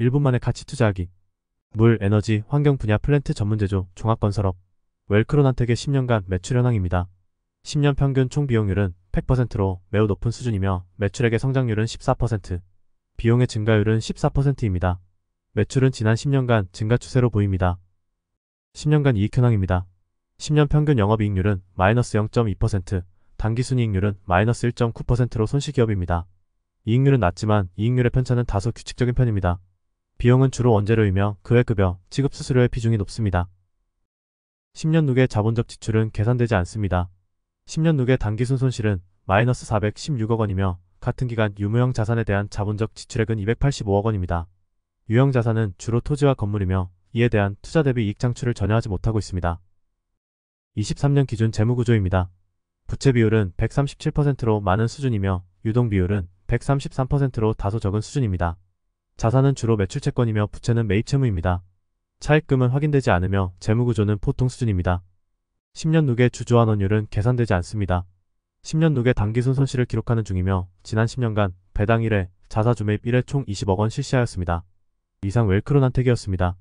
1분 만에 가치 투자하기 물, 에너지, 환경 분야 플랜트 전문 제조, 종합건설업 웰크론한텍의 10년간 매출 현황입니다. 10년 평균 총 비용률은 100%로 매우 높은 수준이며 매출액의 성장률은 14%, 비용의 증가율은 14%입니다. 매출은 지난 10년간 증가 추세로 보입니다. 10년간 이익 현황입니다. 10년 평균 영업이익률은 마이너스 0.2%, 단기순이익률은 마이너스 1.9%로 손실기업입니다. 이익률은 낮지만 이익률의 편차는 다소 규칙적인 편입니다. 비용은 주로 원재료이며 그 외급여, 지급수수료의 비중이 높습니다. 10년 누계 자본적 지출은 계산되지 않습니다. 10년 누계 단기순 손실은 마이너스 416억 원이며 같은 기간 유무형 자산에 대한 자본적 지출액은 285억 원입니다. 유형 자산은 주로 토지와 건물이며 이에 대한 투자 대비 이익 창출을 전혀 하지 못하고 있습니다. 23년 기준 재무구조입니다. 부채 비율은 137%로 많은 수준이며 유동 비율은 133%로 다소 적은 수준입니다. 자산은 주로 매출채권이며 부채는 매입채무입니다. 차입금은 확인되지 않으며 재무구조는 보통 수준입니다. 10년 누계 주주환원율은 계산되지 않습니다. 10년 누계 단기순 손실을 기록하는 중이며 지난 10년간 배당 1회, 자사주매입 1회 총 20억원 실시하였습니다. 이상 웰크론 한택이었습니다.